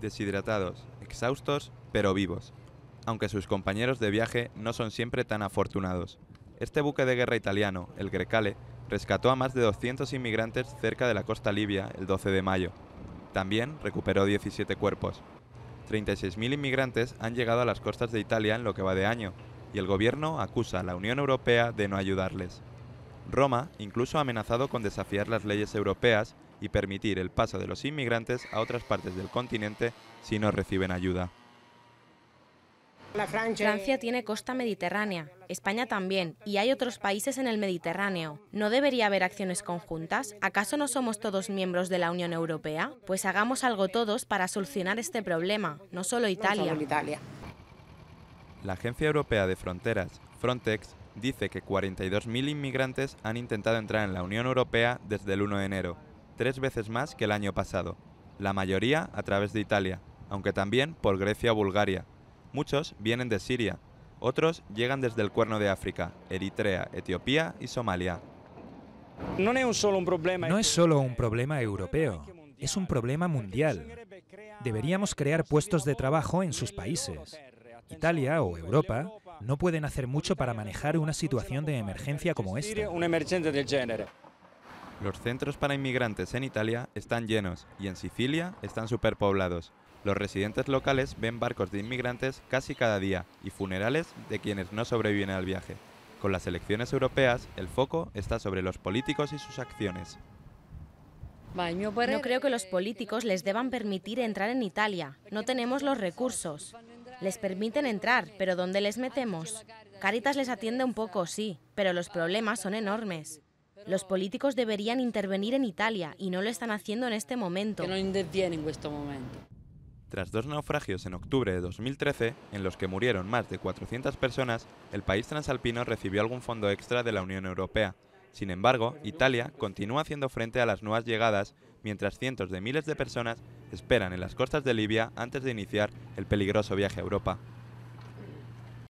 deshidratados, exhaustos, pero vivos, aunque sus compañeros de viaje no son siempre tan afortunados. Este buque de guerra italiano, el Grecale, rescató a más de 200 inmigrantes cerca de la costa libia el 12 de mayo. También recuperó 17 cuerpos. 36.000 inmigrantes han llegado a las costas de Italia en lo que va de año, y el gobierno acusa a la Unión Europea de no ayudarles. Roma incluso ha amenazado con desafiar las leyes europeas y permitir el paso de los inmigrantes a otras partes del continente si no reciben ayuda. Francia tiene costa mediterránea, España también, y hay otros países en el Mediterráneo. ¿No debería haber acciones conjuntas? ¿Acaso no somos todos miembros de la Unión Europea? Pues hagamos algo todos para solucionar este problema, no solo Italia. La Agencia Europea de Fronteras, Frontex, dice que 42.000 inmigrantes han intentado entrar en la Unión Europea desde el 1 de enero, tres veces más que el año pasado, la mayoría a través de Italia, aunque también por Grecia o Bulgaria. Muchos vienen de Siria, otros llegan desde el Cuerno de África, Eritrea, Etiopía y Somalia. No es solo un problema europeo, es un problema mundial. Deberíamos crear puestos de trabajo en sus países. Italia o Europa no pueden hacer mucho para manejar una situación de emergencia como esta. Los centros para inmigrantes en Italia están llenos y en Sicilia están superpoblados. Los residentes locales ven barcos de inmigrantes casi cada día y funerales de quienes no sobreviven al viaje. Con las elecciones europeas, el foco está sobre los políticos y sus acciones. No creo que los políticos les deban permitir entrar en Italia. No tenemos los recursos. Les permiten entrar, pero ¿dónde les metemos? Caritas les atiende un poco, sí, pero los problemas son enormes. Los políticos deberían intervenir en Italia y no lo están haciendo en este momento. Tras dos naufragios en octubre de 2013, en los que murieron más de 400 personas, el país transalpino recibió algún fondo extra de la Unión Europea. Sin embargo, Italia continúa haciendo frente a las nuevas llegadas, mientras cientos de miles de personas esperan en las costas de Libia antes de iniciar el peligroso viaje a Europa.